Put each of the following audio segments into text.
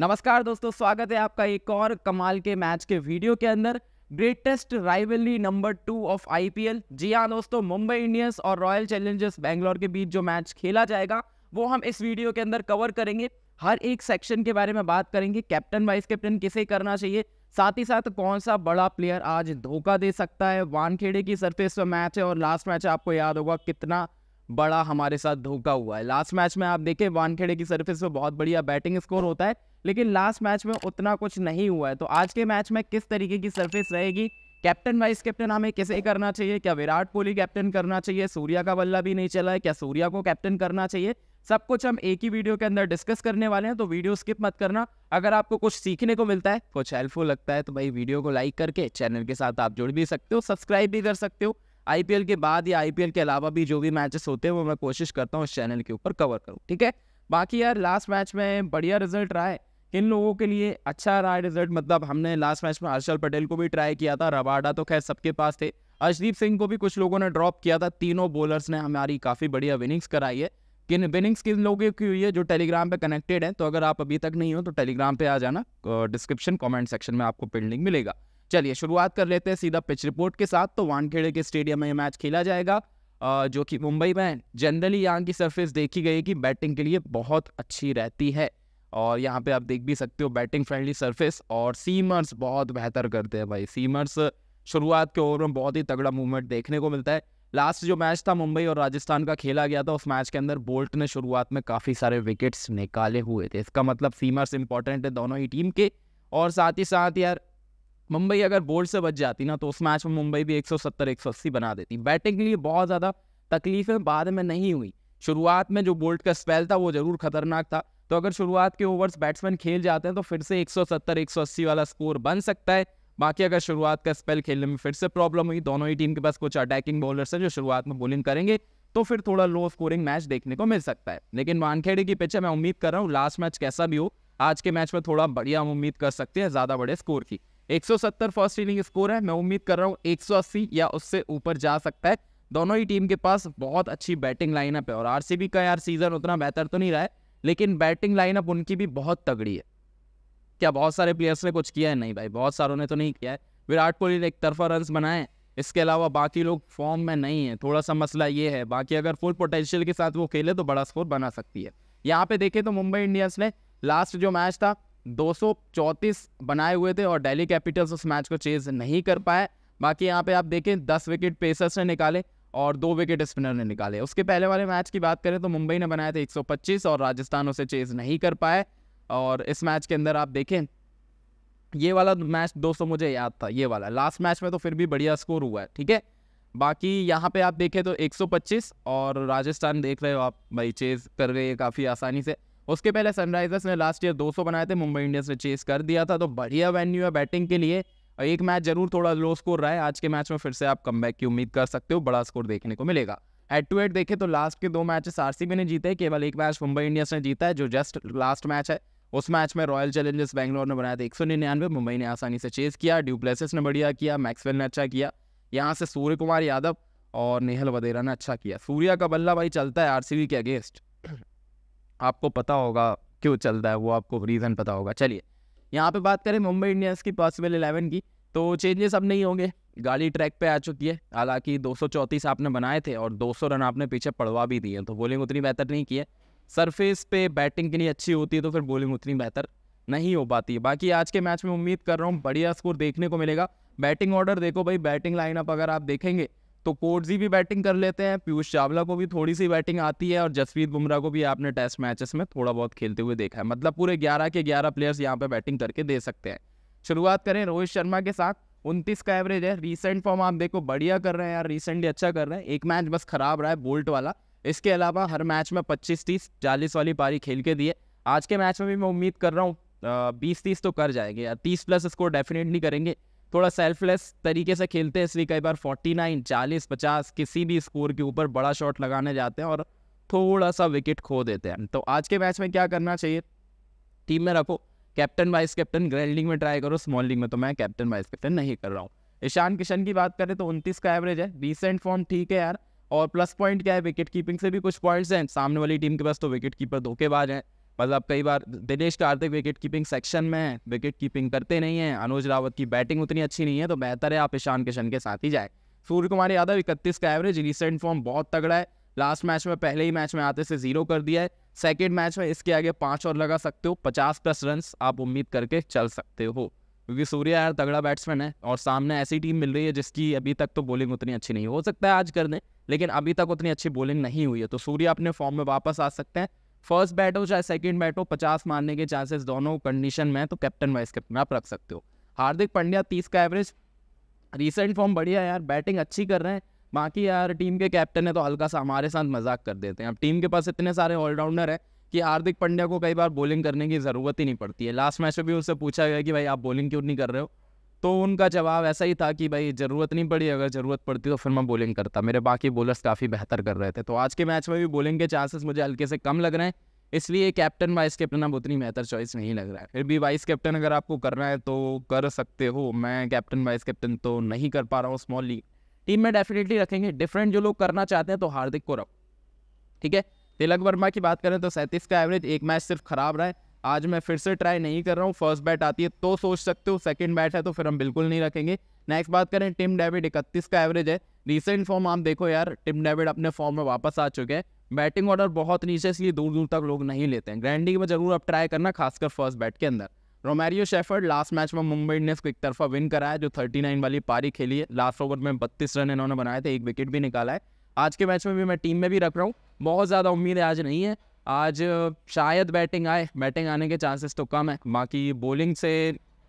नमस्कार दोस्तों स्वागत है आपका एक और कमाल के मैच के वीडियो के अंदर greatest rivalry number two of IPL जी हाँ दोस्तों मुंबई इंडियंस और रॉयल चैलेंजर्स बैंगलोर के बीच जो मैच खेला जाएगा वो हम इस वीडियो के अंदर कवर करेंगे हर एक सेक्शन के बारे में बात करेंगे कैप्टन वाइस कैप्टन किसे करना चाहिए साथ ही साथ कौन सा बड़ा प्लेयर आज धोखा दे सकता है वानखेड़े की सरफेस पर मैच है और लास्ट मैच आपको याद होगा कितना बड़ा हमारे साथ धोखा हुआ है लास्ट मैच में आप देखें वानखेड़े की सर्फिस में बहुत बढ़िया बैटिंग स्कोर होता है लेकिन लास्ट मैच में उतना कुछ नहीं हुआ है तो आज के मैच में किस तरीके की सर्विस रहेगी कैप्टन वाइस कैप्टन हमें किसे करना चाहिए क्या विराट कोहली कैप्टन करना चाहिए सूर्या का बल्ला भी नहीं चला है क्या सूर्या को कैप्टन करना चाहिए सब कुछ हम एक ही वीडियो के अंदर डिस्कस करने वाले हैं तो वीडियो स्किप मत करना अगर आपको कुछ सीखने को मिलता है कुछ हेल्पफुल लगता है तो भाई वीडियो को लाइक करके चैनल के साथ आप जुड़ भी सकते हो सब्सक्राइब भी कर सकते हो आई के बाद या आई के अलावा भी जो भी मैचेस होते हैं वो मैं कोशिश करता हूँ उस चैनल के ऊपर कवर करूँ ठीक है बाकी यार लास्ट मैच में बढ़िया रिजल्ट रहा है किन लोगों के लिए अच्छा रहा रिजल्ट मतलब हमने लास्ट मैच में हर्षल पटेल को भी ट्राई किया था रबाडा तो खैर सबके पास थे अर्शदीप सिंह को भी कुछ लोगों ने ड्रॉप किया था तीनों बॉलर्स ने हमारी काफ़ी बढ़िया विनिंग्स कराई है किन विनिंग्स किन लोगों की हुई है जो टेलीग्राम पे कनेक्टेड है तो अगर आप अभी तक नहीं हो तो टेलीग्राम पे आ जाना डिस्क्रिप्शन कमेंट सेक्शन में आपको पिन लिंक मिलेगा चलिए शुरुआत कर लेते हैं सीधा पिच रिपोर्ट के साथ तो वानखेड़े के स्टेडियम में यह मैच खेला जाएगा जो कि मुंबई में जनरली यहाँ की सरफेस देखी गई कि बैटिंग के लिए बहुत अच्छी रहती है और यहाँ पे आप देख भी सकते हो बैटिंग फ्रेंडली सरफेस और सीमर्स बहुत बेहतर करते हैं भाई सीमर्स शुरुआत के ओवर में बहुत ही तगड़ा मूवमेंट देखने को मिलता है लास्ट जो मैच था मुंबई और राजस्थान का खेला गया था उस मैच के अंदर बोल्ट ने शुरुआत में काफ़ी सारे विकेट्स निकाले हुए थे इसका मतलब सीमर्स इंपॉर्टेंट है दोनों ही टीम के और साथ ही साथ यार मुंबई अगर बोर्ड से बच जाती ना तो उस मैच में मुंबई भी 170 180 बना देती बैटिंग के लिए बहुत ज़्यादा तकलीफें बाद में नहीं हुई शुरुआत में जो बोल्ट का स्पेल था वो जरूर खतरनाक था तो अगर शुरुआत के ओवर्स बैट्समैन खेल जाते हैं तो फिर से 170 180 वाला स्कोर बन सकता है बाकी अगर शुरुआत का स्पेल खेलने में फिर से प्रॉब्लम हुई दोनों ही टीम के पास कुछ अटैकिंग बॉलर्स हैं जो शुरुआत में बॉलिंग करेंगे तो फिर थोड़ा लो स्कोरिंग मैच देखने को मिल सकता है लेकिन वानखेड़े की पिच मैं उम्मीद कर रहा हूँ लास्ट मैच कैसा भी हो आज के मैच में थोड़ा बढ़िया हम उम्मीद कर सकते हैं ज़्यादा बड़े स्कोर की 170 फर्स्ट इनिंग स्कोर है मैं उम्मीद कर रहा हूँ 180 या उससे ऊपर जा सकता है दोनों ही टीम के पास बहुत अच्छी बैटिंग लाइनअप है और आरसीबी का यार सीजन उतना बेहतर तो नहीं रहा है लेकिन बैटिंग लाइनअप उनकी भी बहुत तगड़ी है क्या बहुत सारे प्लेयर्स ने कुछ किया है नहीं भाई बहुत सारों ने तो नहीं किया है विराट कोहली ने एक तरफा रन बनाए इसके अलावा बाकी लोग फॉर्म में नहीं है थोड़ा सा मसला ये है बाकी अगर फुल पोटेंशियल के साथ वो खेले तो बड़ा स्कोर बना सकती है यहाँ पे देखें तो मुंबई इंडियंस ने लास्ट जो मैच था दो बनाए हुए थे और डेली कैपिटल्स उस मैच को चेज नहीं कर पाए बाकी यहाँ पे आप देखें दस विकेट पेसर्स ने निकाले और दो विकेट स्पिनर ने निकाले उसके पहले वाले मैच की बात करें तो मुंबई ने बनाए थे 125 और राजस्थान उसे चेज नहीं कर पाए और इस मैच के अंदर आप देखें ये वाला मैच दोस्तों मुझे याद था ये वाला लास्ट मैच में तो फिर भी बढ़िया स्कोर हुआ है ठीक है बाकी यहाँ पे आप देखें तो 125 और राजस्थान देख रहे हो आप भाई चेज कर रहे हैं काफ़ी आसानी से उसके पहले सनराइजर्स ने लास्ट ईयर 200 बनाए थे मुंबई इंडियंस ने चेस कर दिया था तो बढ़िया वेन्यू है बैटिंग के लिए और एक मैच जरूर थोड़ा लो स्कोर रहा है आज के मैच में फिर से आप कम की उम्मीद कर सकते हो बड़ा स्कोर देखने को मिलेगा हेड टू हेड देखें तो लास्ट के दो मैचेस आरसीबी ने जीते केवल एक मैच मुंबई इंडियंस ने जीता है जो जस्ट लास्ट मैच है उस मैच में रॉयल चैलेंजर्स बैंगलोर ने बनाया था एक सौ निन्यानवे मुंबई ने आसानी से चेस किया ड्यूप्लेसिस ने बढ़िया किया मैक्सवेल ने अच्छा किया यहाँ से सूर्य कुमार यादव और नेहल वदेरा ने अच्छा किया सूर्या का बल्ला भाई चलता है आरसीबी के अगेंस्ट आपको पता होगा क्यों चलता है वो आपको रीज़न पता होगा चलिए यहाँ पे बात करें मुंबई इंडियंस की पॉसिबल इलेवन की तो चेंजेस अब नहीं होंगे गाड़ी ट्रैक पे आ चुकी है हालांकि दो आपने बनाए थे और 200 रन आपने पीछे पड़वा भी दिए तो बॉलिंग उतनी बेहतर नहीं की है सरफेस पे बैटिंग के लिए अच्छी होती है तो फिर बॉलिंग उतनी बेहतर नहीं हो पाती है बाकी आज के मैच में उम्मीद कर रहा हूँ बढ़िया स्कोर देखने को मिलेगा बैटिंग ऑर्डर देखो भाई बैटिंग लाइनअप अगर आप देखेंगे तो कोटजी भी बैटिंग कर लेते हैं पीयूष चावला को भी थोड़ी सी बैटिंग आती है और जसप्रीत बुमराह को भी आपने टेस्ट मैचेस में थोड़ा बहुत खेलते हुए देखा है मतलब पूरे ग्यारह के ग्यारह प्लेयर्स यहाँ पे बैटिंग करके दे सकते हैं शुरुआत करें रोहित शर्मा के साथ उनतीस का एवरेज है रिसेंट फॉर्म आप देखो बढ़िया कर रहे हैं यार रिसेंटली अच्छा कर रहे हैं एक मैच बस खराब रहा है बोल्ट वाला इसके अलावा हर मैच में पच्चीस तीस चालीस वाली पारी खेल के दिए आज के मैच में भी मैं उम्मीद कर रहा हूँ बीस तीस तो कर जाएंगे या तीस प्लस स्कोर डेफिनेटली करेंगे थोड़ा सेल्फलेस तरीके से खेलते हैं इसलिए कई बार फोर्टी नाइन चालीस पचास किसी भी स्कोर के ऊपर बड़ा शॉट लगाने जाते हैं और थोड़ा सा विकेट खो देते हैं तो आज के मैच में क्या करना चाहिए टीम में रखो captain vice captain grand league में ट्राई करो स्मॉल लीग में तो मैं कैप्टन वाइस कैप्टन नहीं कर रहा हूँ ईशान किशन की बात करें तो उनतीस का एवरेज है रिसेंट फॉर्म ठीक है यार और प्लस पॉइंट क्या है विकेट कीपिंग से भी कुछ पॉइंट्स हैं सामने वाली टीम के पास तो विकेट कीपर धोखेबाज हैं मतलब कई बार Dinesh Karthik wicket keeping section में है विकेट कीपिंग करते नहीं है अनुज रावत की बैटिंग उतनी अच्छी नहीं है तो बेहतर है आप ईशान किशन के साथ ही जाए सूर्य कुमार यादव इकतीस का एवरेज रिसेंट फॉर्म बहुत तगड़ा है लास्ट मैच में पहले ही मैच में आते से जीरो कर दिया है सेकेंड मैच में इसके आगे पाँच और लगा सकते हो पचास प्लस रन आप उम्मीद करके चल सकते हो क्योंकि सूर्य यार तगड़ा बैट्समैन है और सामने ऐसी टीम मिल रही है जिसकी अभी तक तो बॉलिंग उतनी अच्छी नहीं हो सकता है आज कर दें लेकिन अभी तक उतनी अच्छी बॉलिंग नहीं हुई है तो सूर्य अपने फॉर्म में वापस आ सकते हैं फर्स्ट बैट हो चाहे सेकेंड बैट हो पचास मारने के चांसेस दोनों कंडीशन में तो कैप्टन वाइस कैप्टन आप रख सकते हो हार्दिक पांड्या तीस का एवरेज रिसेंट फॉर्म बढ़िया यार बैटिंग अच्छी कर रहे हैं बाकी यार टीम के कैप्टन है तो हल्का सा हमारे साथ मजाक कर देते हैं अब टीम के पास इतने सारे ऑलराउंडर हैं कि हार्दिक पांड्या को कई बार बॉलिंग करने की ज़रूरत ही नहीं पड़ती है लास्ट मैच में भी उनसे पूछा गया कि भाई आप बॉलिंग क्यों नहीं कर रहे हो तो उनका जवाब ऐसा ही था कि भाई ज़रूरत नहीं पड़ी अगर ज़रूरत पड़ती तो फिर मैं बॉलिंग करता मेरे बाकी बॉलर्स काफ़ी बेहतर कर रहे थे तो आज के मैच में भी बॉलिंग के चांसेस मुझे हल्के से कम लग रहे हैं इसलिए कैप्टन वाइस कैप्टन अब उतनी बेहतर चॉइस नहीं लग रहा है फिर भी वाइस कैप्टन अगर आपको करना है तो कर सकते हो मैं कैप्टन वाइस कैप्टन तो नहीं कर पा रहा हूँ स्मॉल लीग टीम में डेफिनेटली रखेंगे डिफरेंट जो लोग करना चाहते हैं तो हार्दिक को रखो ठीक है तिलक वर्मा की बात करें तो सैंतीस का एवरेज एक मैच सिर्फ खराब रहा है आज मैं फिर से ट्राई नहीं कर रहा हूँ फर्स्ट बैट आती है तो सोच सकते हो सेकेंड बैट है तो फिर हम बिल्कुल नहीं रखेंगे नेक्स्ट बात करें टिम डेविड इकतीस का एवरेज है रिसेंट फॉर्म आप देखो यार टिम डेविड अपने फॉर्म में वापस आ चुके हैं बैटिंग ऑर्डर बहुत नीचे इसलिए दूर दूर तक लोग नहीं लेते हैं ग्रैंडी में जरूर आप ट्राई करना खासकर फर्स्ट बैट के अंदर रोमेरियो शेफर्ड लास्ट मैच में मुंबई इंडियंस को एक तरफा विन कराया जो 39 वाली पारी खेली है लास्ट ओवर में 32 रन इन्होंने बनाए थे एक विकेट भी निकाला है आज के मैच में भी मैं टीम में भी रख रहा हूँ बहुत ज़्यादा उम्मीदें आज नहीं है आज शायद बैटिंग आए बैटिंग आने के चांसेस तो कम है बाकी बॉलिंग से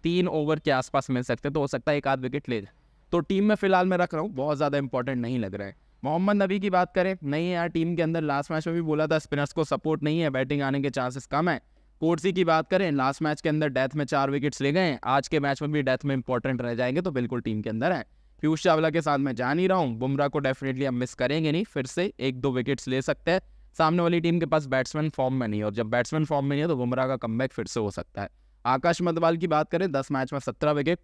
तीन ओवर के आसपास मिल सकते तो हो सकता है एक आध विकेट ले जाए तो टीम में फिलहाल मैं रख रहा हूँ बहुत ज़्यादा इंपॉर्टेंट नहीं लग रहा है मोहम्मद नबी की बात करें नहीं यार टीम के अंदर लास्ट मैच में भी बोला था स्पिनर्स को सपोर्ट नहीं है बैटिंग आने के चांसेस कम है कोर्सी की बात करें लास्ट मैच के अंदर डेथ में चार विकेट्स ले गए आज के मैच में भी डेथ में इंपॉर्टेंट रह जाएंगे तो बिल्कुल टीम के अंदर है पीयूष चावला के साथ मैं जान ही रहा हूँ बुमराह को डेफिनेटली हम मिस करेंगे नहीं फिर से एक दो विकेट्स ले सकते हैं सामने वाली टीम के पास बैट्समैन फॉर्म में नहीं है और जब बैट्समैन फॉर्म में नहीं है तो बुमराह का कम फिर से हो सकता है आकाश मधवाल की बात करें दस मैच में सत्रह विकेट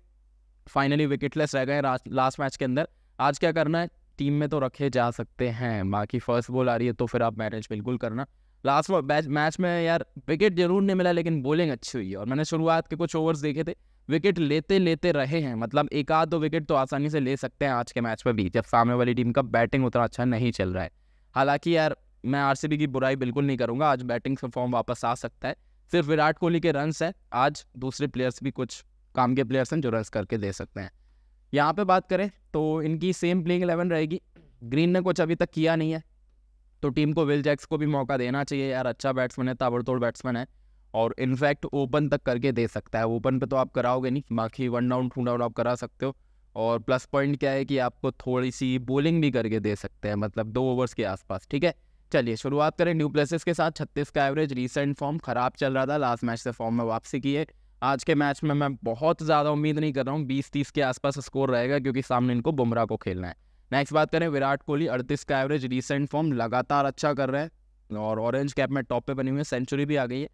फाइनली विकेटलेस रह गए लास्ट मैच के अंदर आज क्या करना है टीम में तो रखे जा सकते हैं बाकी फर्स्ट बॉल आ रही है तो फिर आप मैनेज बिल्कुल करना लास्ट मैच मैच में यार विकेट जरूर नहीं मिला लेकिन बॉलिंग अच्छी हुई है और मैंने शुरुआत के कुछ ओवर्स देखे थे विकेट लेते लेते रहे हैं मतलब एक आध दो विकेट तो आसानी से ले सकते हैं आज के मैच में भी जब सामने वाली टीम का बैटिंग उतना अच्छा नहीं चल रहा है हालांकि यार मैं आर की बुराई बिल्कुल नहीं करूंगा आज बैटिंग से फॉर्म वापस आ सकता है सिर्फ विराट कोहली के रन हैं आज दूसरे प्लेयर्स भी कुछ काम के प्लेयर्स हैं जो रन करके दे सकते हैं यहाँ पे बात करें तो इनकी सेम प्लेइंग एलेवन रहेगी ग्रीन ने कुछ अभी तक किया नहीं है तो टीम को विल जैक्स को भी मौका देना चाहिए यार अच्छा बैट्समैन है ताबड़तोड़ बैट्समैन है और इनफैक्ट ओपन तक करके दे सकता है ओपन पे तो आप कराओगे नहीं बाकी वन डाउन टू डाउन आप करा सकते हो और प्लस पॉइंट क्या है कि आपको थोड़ी सी बोलिंग भी करके दे सकते हैं मतलब दो ओवर्स के आसपास ठीक है चलिए शुरुआत करें न्यू प्लेसेस के साथ छत्तीस का एवरेज रिसेंट फॉर्म खराब चल रहा था लास्ट मैच से फॉर्म में वापसी की है आज के मैच में मैं बहुत ज़्यादा उम्मीद नहीं कर रहा हूँ बीस तीस के आसपास स्कोर रहेगा क्योंकि सामने इनको बुमराह को खेलना है नेक्स्ट बात करें विराट कोहली अड़तीस का एवरेज रिसेंट फॉर्म लगातार अच्छा कर रहे हैं और ऑरेंज कैप में टॉप पे बनी हुई है सेंचुरी भी आ गई है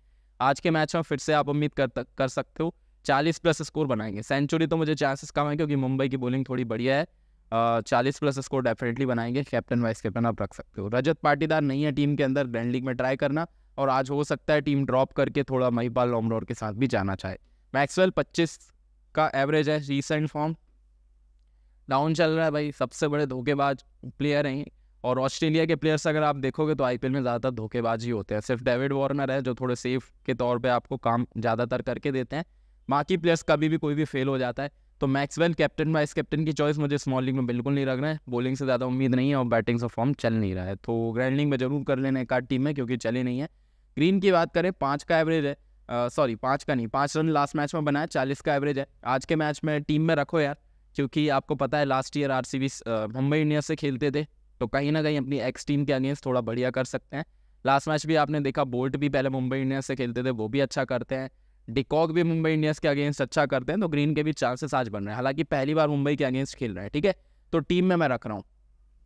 आज के मैच में फिर से आप उम्मीद कर कर सकते हो चालीस प्लस स्कोर बनाएंगे सेंचुरी तो मुझे चांसेस कम है क्योंकि मुंबई की बॉलिंग थोड़ी बढ़िया है चालीस प्लस स्कोर डेफिनेटली बनाएंगे कैप्टन वाइस कैप्टन आप रख सकते हो रजत पाटीदार नहीं है टीम के अंदर ग्रैंड लीग में ट्राई करना और आज हो सकता है टीम ड्रॉप करके थोड़ा महिपाल लॉमरोर के साथ भी जाना चाहे मैक्सवेल पच्चीस का एवरेज है रिसेंट फॉर्म डाउन चल रहा है भाई सबसे बड़े धोखेबाज प्लेयर हैं और ऑस्ट्रेलिया के प्लेयर्स अगर आप देखोगे तो आईपीएल में ज़्यादातर धोखेबाज ही होते हैं सिर्फ डेविड वार्नर है जो थोड़े सेफ के तौर पे आपको काम ज़्यादातर करके देते हैं बाकी प्लेयर्स कभी भी कोई भी फेल हो जाता है तो मैक्सवेल कैप्टन वाइस कैप्टन की चॉइस मुझे स्मॉल लीग में बिल्कुल नहीं रखना है बॉलिंग से ज़्यादा उम्मीद नहीं है और बैटिंग से फॉर्म चल नहीं रहा है तो ग्रैंड लीग में जरूर कर लेना एक आध टीम में क्योंकि चली नहीं है ग्रीन की बात करें पाँच का एवरेज है सॉरी पाँच का नहीं पाँच रन लास्ट मैच में बनाया चालीस का एवरेज है आज के मैच में टीम में रखो यार क्योंकि आपको पता है लास्ट ईयर आर मुंबई इंडियंस से खेलते थे तो कहीं ना कहीं अपनी एक्स टीम के अगेंस्ट थोड़ा बढ़िया कर सकते हैं लास्ट मैच भी आपने देखा बोल्ट भी पहले मुंबई इंडियंस से खेलते थे वो भी अच्छा करते हैं डिकॉक भी मुंबई इंडियंस के अगेंस्ट अच्छा करते हैं तो ग्रीन के भी चांसेस आज बन रहे हैं हालांकि पहली बार मुंबई के अगेंस्ट खेल रहे हैं ठीक है तो टीम में मैं रख रहा हूँ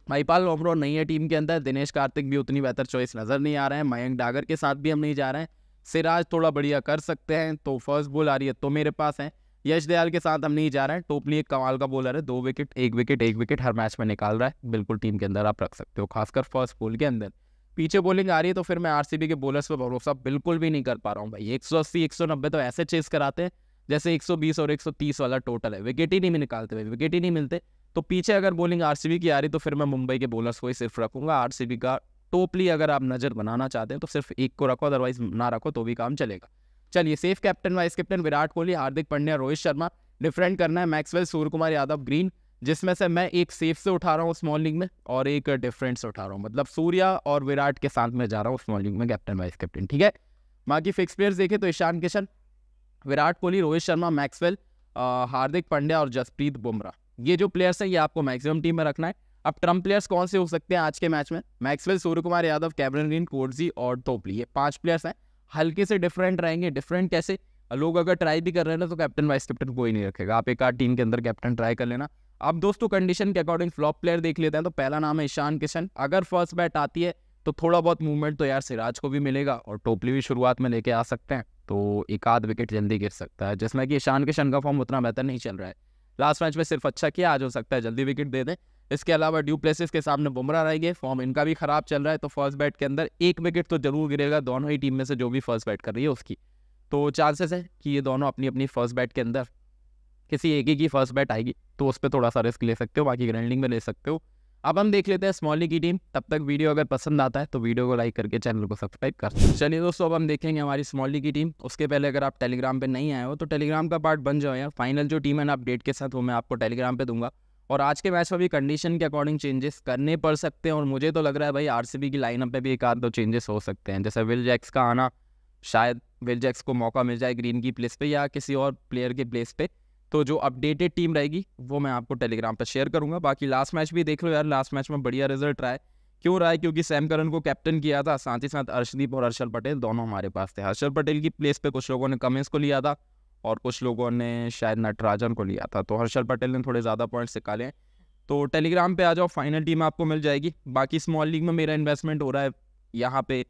भाईपाल ओमरो नहीं है टीम के अंदर दिनेश कार्तिक भी उतनी बेहतर चॉइस नज़र नहीं आ रहे हैं मयंक डागर के साथ भी हम नहीं जा रहे हैं सिराज थोड़ा बढ़िया कर सकते हैं तो फर्स्ट बॉल आ रही है तो मेरे पास है यश दयाल के साथ हम नहीं जा रहे हैं टोपली एक कमाल का बॉलर है दो विकेट एक विकेट एक विकेट हर मैच में निकाल रहा है बिल्कुल टीम के अंदर आप रख सकते हो खासकर फर्स्ट बॉल के अंदर पीछे बॉलिंग आ रही है तो फिर मैं आर के बॉलर्स पर भरोसा बिल्कुल भी नहीं कर पा रहा हूँ भाई एक सौ तो ऐसे चेस कराते हैं जैसे 120 और 130 वाला टोटल है विकेट ही नहीं निकालते भाई विकेट ही नहीं मिलते तो पीछे अगर बॉलिंग आर की आ रही तो फिर मैं मुंबई के बॉलर्स को ही सिर्फ रखूंगा आर का टोपली अगर आप नज़र बनाना चाहते हैं तो सिर्फ एक को रखो अदरवाइज ना रखो तो भी काम चलेगा चलिए safe captain vice captain Virat Kohli Hardik Pandya Rohit Sharma different करना है Maxwell Suryakumar Yadav Green जिसमें से मैं एक सेफ से उठा रहा हूँ स्मॉल लीग में और एक डिफरेंट से उठा रहा हूँ मतलब सूर्या और विराट के साथ में जा रहा हूँ स्मॉल लीग में कैप्टन वाइस कैप्टन ठीक है बाकी फिक्स प्लेयर्स देखें तो ईशान किशन विराट कोहली रोहित शर्मा मैक्सवेल हार्दिक पांड्या और जसप्रीत बुमराह ये जो प्लेयर्स हैं ये आपको मैक्सिमम टीम में रखना है अब ट्रम्प प्लेयर्स कौन से हो सकते हैं आज के मैच में Maxwell Suryakumar Yadav Cameron Green Coetzee और टोपली ये पांच प्लेयर्स हैं हल्के से डिफरेंट रहेंगे डिफरेंट कैसे लोग अगर ट्राई भी कर रहे हैं ना तो कैप्टन वाइस कैप्टन कोई नहीं रखेगा आप एक आठ टीम के अंदर कैप्टन ट्राई कर लेना अब दोस्तों कंडीशन के अकॉर्डिंग फ्लॉप प्लेयर देख लेते हैं तो पहला नाम है ईशान किशन अगर फर्स्ट बैट आती है तो थोड़ा बहुत मूवमेंट तो यार सिराज को भी मिलेगा और टोपली भी शुरुआत में लेके आ सकते हैं तो एक आध विकेट जल्दी गिर सकता है जिसमें कि ईशान किशन का फॉर्म उतना बेहतर नहीं चल रहा है लास्ट मैच में सिर्फ अच्छा किया आज हो सकता है जल्दी विकेट दे दें इसके अलावा ड्यू प्लेसेस के सामने बुमराह रहेंगे फॉर्म इनका भी खराब चल रहा है तो फर्स्ट बैट के अंदर एक विकेट तो जरूर गिरेगा दोनों ही टीम में से जो भी फर्स्ट बैट कर रही है उसकी तो चांसेस है कि ये दोनों अपनी अपनी फर्स्ट बैट के अंदर किसी एक ही की फर्स्ट बैट आएगी तो उस पर थोड़ा सा रिस्क ले सकते हो बाकी ग्रैंडिंग में ले सकते हो अब हम देख लेते हैं स्मॉली की टीम तब तक वीडियो अगर पसंद आता है तो वीडियो को लाइक करके चैनल को सब्सक्राइब कर चलिए दोस्तों अब हम देखेंगे हमारी स्मॉली की टीम उसके पहले अगर आप टेलीग्राम पे नहीं आए हो तो टेलीग्राम का पार्ट बन जाओ यार फाइनल जो टीम है ना अपडेट के साथ वो मैं आपको टेलीग्राम पर दूंगा और आज के मैच में भी कंडीशन के अकॉर्डिंग चेंजेस करने पड़ सकते हैं और मुझे तो लग रहा है भाई आर की लाइनअप में भी एक आध दो चेंजेस हो सकते हैं जैसे विल जैक्स का आना शायद विल जैक्स को मौका मिल जाए ग्रीन की प्लेस पे या किसी और प्लेयर के प्लेस पे तो जो अपडेटेड टीम रहेगी वो मैं आपको टेलीग्राम पर शेयर करूंगा बाकी लास्ट मैच भी देख लो यार लास्ट मैच में बढ़िया रिजल्ट रहा है क्यों रहा है क्योंकि सैम करन को कैप्टन किया था साथ ही साथ अर्शदीप और हर्षल पटेल दोनों हमारे पास थे हर्षल पटेल की प्लेस पे कुछ लोगों ने कमेंस को लिया था और कुछ लोगों ने शायद नटराजन को लिया था तो हर्षल पटेल ने थोड़े ज़्यादा पॉइंट्स निकाले तो टेलीग्राम पे आ जाओ फाइनल टीम आपको मिल जाएगी बाकी स्मॉल लीग में मेरा इन्वेस्टमेंट हो रहा है यहाँ पे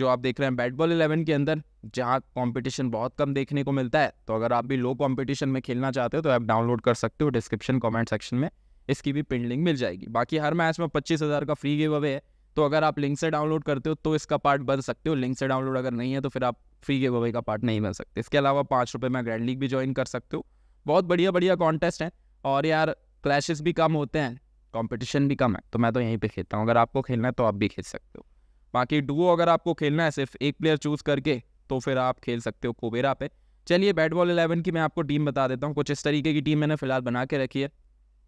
जो आप देख रहे हैं बैट बॉल इलेवन के अंदर जहाँ कॉम्पिटिशन बहुत कम देखने को मिलता है तो अगर आप भी लो कॉम्पिटिशन में खेलना चाहते हो तो आप डाउनलोड कर सकते हो डिस्क्रिप्शन कॉमेंट सेक्शन में इसकी भी पिन लिंक मिल जाएगी बाकी हर मैच में पच्चीस हज़ार का फ्री गिव अवे है तो अगर आप लिंक से डाउनलोड करते हो तो इसका पार्ट बन सकते हो लिंक से डाउनलोड अगर नहीं है तो फिर आप फ्री गिव अवे का पार्ट नहीं बन सकते इसके अलावा पाँच रुपये में ग्रैंड लीग भी ज्वाइन कर सकते हो बहुत बढ़िया बढ़िया कॉन्टेस्ट हैं और यार क्लैशेस भी कम होते हैं कंपटीशन भी कम है तो मैं तो यहीं पे खेलता हूँ अगर आपको खेलना है तो आप भी खेल सकते हो बाकी डुओ अगर आपको खेलना है सिर्फ एक प्लेयर चूज करके तो फिर आप खेल सकते हो कोबेरा पे चलिए बैट बॉल इलेवन की मैं आपको टीम बता देता हूँ कुछ इस तरीके की टीम मैंने फिलहाल बना के रखी है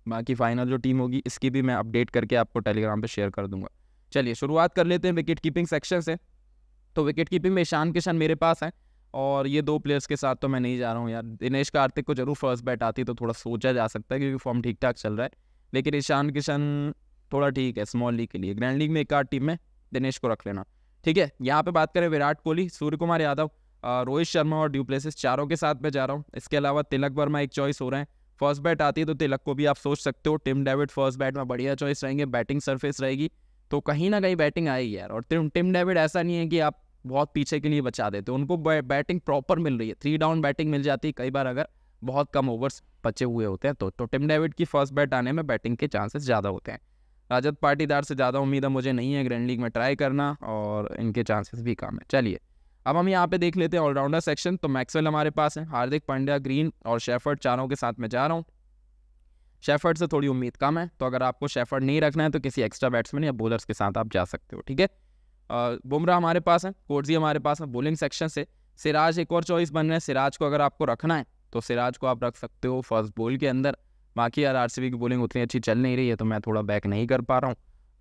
बाकी फाइनल जो टीम होगी इसकी भी मैं अपडेट करके आपको टेलीग्राम पर शेयर कर दूंगा चलिए शुरुआत कर लेते हैं विकेट कीपिंग सेक्शन से तो विकेट कीपिंग में ईशान किशन मेरे पास है और ये दो प्लेयर्स के साथ तो मैं नहीं जा रहा हूँ यार दिनेश कार्तिक को जरूर फर्स्ट बैट आती तो थोड़ा सोचा जा सकता है क्योंकि फॉर्म ठीक ठाक चल रहा है लेकिन ईशान किशन थोड़ा ठीक है स्मॉल लीग के लिए ग्रैंड लीग में एक आठ टीम में दिनेश को रख लेना ठीक है यहाँ पे बात करें विराट कोहली सूर्य कुमार यादव रोहित शर्मा और ड्यूप्लेसिस चारों के साथ मैं जा रहा हूँ इसके अलावा तिलक वर्मा एक चॉइस हो रहे हैं फर्स्ट बैट आती है तो तिलक को भी आप सोच सकते हो टिम डेविड फर्स्ट बैट में बढ़िया चॉइस रहेंगे बैटिंग सरफेस रहेगी तो कहीं ना कहीं बैटिंग आएगी यार और टिम टिम डेविड ऐसा नहीं है कि आप बहुत पीछे के लिए बचा देते उनको बैटिंग प्रॉपर मिल रही है थ्री डाउन बैटिंग मिल जाती है कई बार अगर बहुत कम ओवर्स बचे हुए होते हैं तो, तो टिम डेविड की फर्स्ट बैट आने में बैटिंग के चांसेस ज़्यादा होते हैं राजद पाटीदार से ज़्यादा उम्मीद है मुझे नहीं है ग्रैंड लीग में ट्राई करना और इनके चांसेस भी कम है चलिए अब हम यहाँ पे देख लेते हैं ऑलराउंडर सेक्शन तो मैक्सवेल हमारे पास है हार्दिक पांड्या ग्रीन और शेफर्ड चारों के साथ मैं जा रहा हूँ शेफर्ड से थोड़ी उम्मीद कम है तो अगर आपको शेफर्ड नहीं रखना है तो किसी एक्स्ट्रा बैट्समैन या बॉलर्स के साथ आप जा सकते हो ठीक है बुमराह हमारे पास है कोर्जी हमारे पास है बोलिंग सेक्शन से सिराज एक और चॉइस बन रहे हैं सिराज को अगर आपको रखना है तो सिराज को आप रख सकते हो फर्स्ट बॉल के अंदर बाकी यार आरसीबी की बॉलिंग उतनी अच्छी चल नहीं रही है तो मैं थोड़ा बैक नहीं कर पा रहा हूँ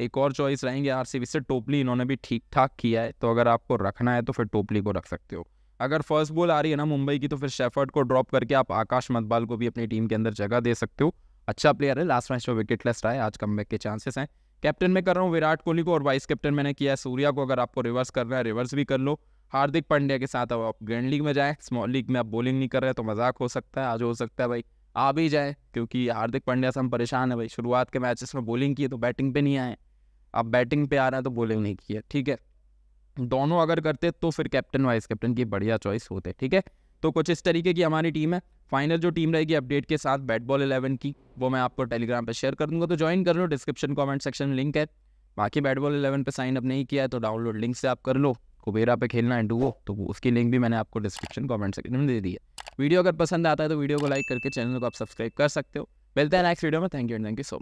एक और चॉइस रहेंगे आरसीबी से टोपली इन्होंने भी ठीक ठाक किया है तो अगर आपको रखना है तो फिर टोपली को रख सकते हो अगर फर्स्ट बॉल आ रही है ना मुंबई की तो फिर शेफर्ड को ड्रॉप करके आप आकाश मतबाल को भी अपनी टीम के अंदर जगह दे सकते हो अच्छा प्लेयर है लास्ट मैच में विकेट लेस रहा है आज कम के चांसेस हैं कैप्टन में कर रहा हूँ विराट कोहली को और वाइस कैप्टन मैंने किया है सूर्या को अगर आपको रिवर्स करना है रिवर्स भी कर लो हार्दिक पांड्या के साथ अब आप ग्रैंड लीग में जाएँ स्मॉल लीग में आप बॉलिंग नहीं कर रहे तो मजाक हो सकता है आज हो सकता है भाई आ भी जाए क्योंकि हार्दिक पांड्या से हम परेशान है भाई शुरुआत के मैचेस में बॉलिंग की है तो बैटिंग पे नहीं आए अब बैटिंग पे आ रहे हैं तो बॉलिंग नहीं की है ठीक है दोनों अगर करते तो फिर कैप्टन वाइस कैप्टन की बढ़िया चॉइस होते ठीक है तो कुछ इस तरीके की हमारी टीम है फाइनल जो टीम रहेगी अपडेट के साथ बैट बॉल इलेवन की वो मैं आपको टेलीग्राम पर शेयर कर दूंगा तो ज्वाइन कर लो डिस्क्रिप्शन कॉमेंट सेक्शन लिंक है बाकी बैट बॉल इलेवन पर साइन अप नहीं किया है तो डाउनलोड लिंक से आप कर लो कुबेरा पे खेलना है डुवो तो उसकी लिंक भी मैंने आपको डिस्क्रिप्शन कमेंट सेक्शन में दे दी है वीडियो अगर पसंद आता है तो वीडियो को लाइक करके चैनल को आप सब्सक्राइब कर सकते हो मिलते हैं नेक्स्ट वीडियो में thank you and thank you so much